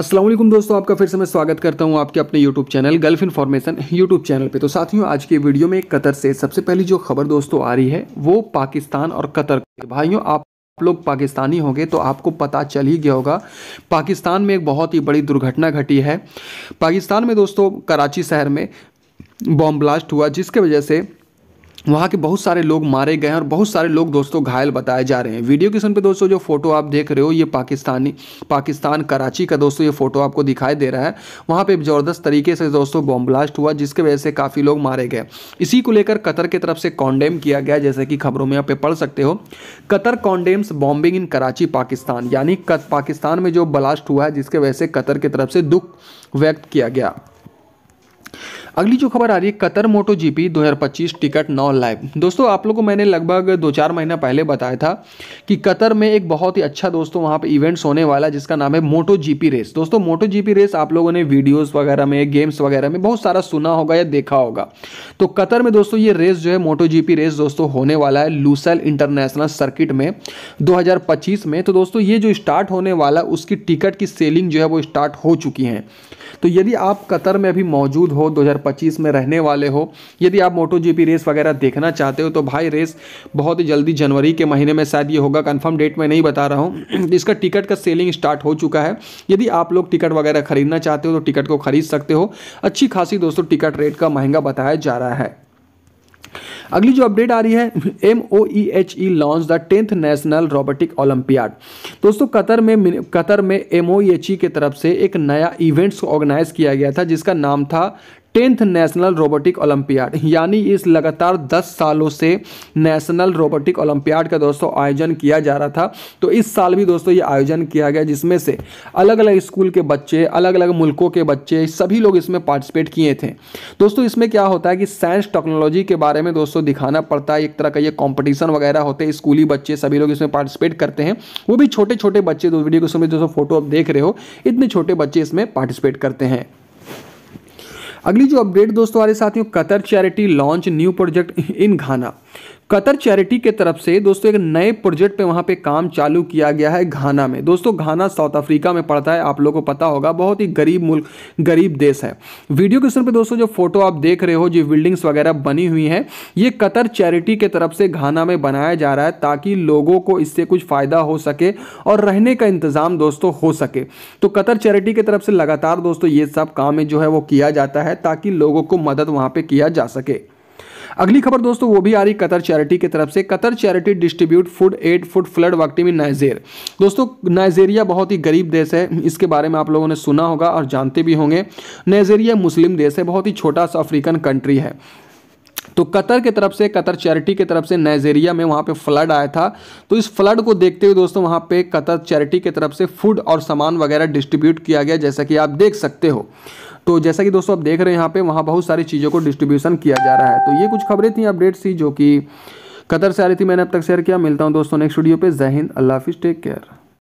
असलम दोस्तों आपका फिर से मैं स्वागत करता हूं आपके अपने YouTube channel Gulf information YouTube channel पे तो साथियों आज के वीडियो में कतर से सबसे पहली जो खबर दोस्तों आ रही है वो पाकिस्तान और कतर भाइयों आप लोग पाकिस्तानी होंगे तो आपको पता चल ही गया होगा पाकिस्तान में एक बहुत ही बड़ी दुर्घटना घटी है पाकिस्तान में दोस्तों कराची शहर में बॉम्ब ब्लास्ट हुआ जिसके वजह से वहाँ के बहुत सारे लोग मारे गए हैं और बहुत सारे लोग दोस्तों घायल बताए जा रहे हैं वीडियो के सुन पे दोस्तों जो फोटो आप देख रहे हो ये पाकिस्तानी पाकिस्तान कराची का दोस्तों ये फोटो आपको दिखाई दे रहा है वहाँ पे ज़बरदस्त तरीके से दोस्तों बॉम्ब ब्लास्ट हुआ जिसके वजह से काफ़ी लोग मारे गए इसी को लेकर कतर की तरफ से कॉन्डेम किया गया जैसे कि खबरों में आप पढ़ सकते हो Qatar condemns bombing in Karachi Pakistan यानी पाकिस्तान में जो ब्लास्ट हुआ है जिसके वजह से कतर की तरफ से दुख व्यक्त किया गया अगली जो खबर आ रही है Qatar MotoGP 2025 ticket non live दोस्तों आप लोगों को मैंने लगभग दो चार महीना पहले बताया था कि कतर में एक बहुत ही अच्छा दोस्तों वहाँ पे इवेंट्स होने वाला है जिसका नाम है मोटो जीपी रेस दोस्तों मोटो जीपी रेस आप लोगों ने वीडियोस वगैरह में गेम्स वगैरह में बहुत सारा सुना होगा या देखा होगा तो कतर में दोस्तों ये रेस जो है मोटो जीपी रेस दोस्तों होने वाला है लूसल इंटरनेशनल सर्किट में दो में तो दोस्तों ये जो स्टार्ट होने वाला उसकी टिकट की सेलिंग जो है वो स्टार्ट हो चुकी है तो यदि आप कतर में अभी मौजूद हो हो 2025 में रहने वाले हो यदि आप मोटो जीपी रेस वगैरह देखना चाहते हो तो भाई रेस बहुत ही जल्दी जनवरी के महीने में शायद ये होगा कन्फर्म डेट में नहीं बता रहा हूँ इसका टिकट का सेलिंग स्टार्ट हो चुका है यदि आप लोग टिकट वगैरह खरीदना चाहते हो तो टिकट को खरीद सकते हो अच्छी खासी दोस्तों टिकट रेट का महंगा बताया जा रहा है अगली जो अपडेट आ रही है M O E H E launch the tenth national robotic olympiad दोस्तों कतर में कतर में M O E H E की तरफ से एक नया इवेंट्स ऑर्गेनाइज किया गया था जिसका नाम था टेंथ नेशनल रोबोटिक ओलंपियाड यानी इस लगातार 10 सालों से नेशनल रोबोटिक ओलंपियाड का दोस्तों आयोजन किया जा रहा था तो इस साल भी दोस्तों ये आयोजन किया गया जिसमें से अलग अलग स्कूल के बच्चे अलग अलग मुल्कों के बच्चे सभी लोग इसमें पार्टिसिपेट किए थे दोस्तों इसमें क्या होता है कि साइंस टेक्नोलॉजी के बारे में दोस्तों दिखाना पड़ता है एक तरह का ये कॉम्पिटिशन वगैरह होते हैं स्कूली बच्चे सभी लोग इसमें पार्टिसिपेट करते हैं वो भी छोटे छोटे बच्चे दो वीडियो को समय दोस्तों फोटो आप देख रहे हो इतने छोटे बच्चे इसमें पार्टिसिपेट करते हैं अगली जो अपडेट दोस्तों हमारे साथियों Qatar charity launch new project in Ghana Qatar charity के तरफ से दोस्तों एक नए प्रोजेक्ट पे वहाँ पे काम चालू किया गया है घाना में दोस्तों घाना साउथ अफ्रीका में पड़ता है आप लोगों को पता होगा बहुत ही गरीब मुल्क गरीब देश है वीडियो क्वेश्चन पे दोस्तों जो फोटो आप देख रहे हो जो बिल्डिंग्स वगैरह बनी हुई हैं ये कतर चैरिटी के तरफ से घाना में बनाया जा रहा है ताकि लोगों को इससे कुछ फ़ायदा हो सके और रहने का इंतज़ाम दोस्तों हो सके तो कतर चैरिटी की तरफ से लगातार दोस्तों ये सब काम जो है वो किया जाता है ताकि लोगों को मदद वहाँ पर किया जा सके अगली खबर दोस्तों वो भी आ रही कतर चैरिटी की तरफ से Qatar charity distribute food aid food flood वक्टी में नाइजेर दोस्तों नाइजेरिया बहुत ही गरीब देश है इसके बारे में आप लोगों ने सुना होगा और जानते भी होंगे नाइजेरिया मुस्लिम देश है बहुत ही छोटा सा अफ्रीकन कंट्री है तो कतर की तरफ से कतर चैरिटी की तरफ से नाइजेरिया में वहाँ पे फ्लड आया था तो इस फ्लड को देखते हुए दोस्तों वहाँ पे कतर चैरिटी की तरफ से फूड और सामान वगैरह डिस्ट्रीब्यूट किया गया जैसा कि आप देख सकते हो तो जैसा कि दोस्तों आप देख रहे हैं यहाँ पे वहाँ बहुत सारी चीज़ों को डिस्ट्रीब्यूशन किया जा रहा है तो ये कुछ खबरें थी अपडेट्स थी जो कि कतर से आ रही थी मैंने अब तक शेयर किया मिलता हूँ दोस्तों नेक्स्ट वीडियो पे जय हिंद अल्लाह हाफिज़ टेक केयर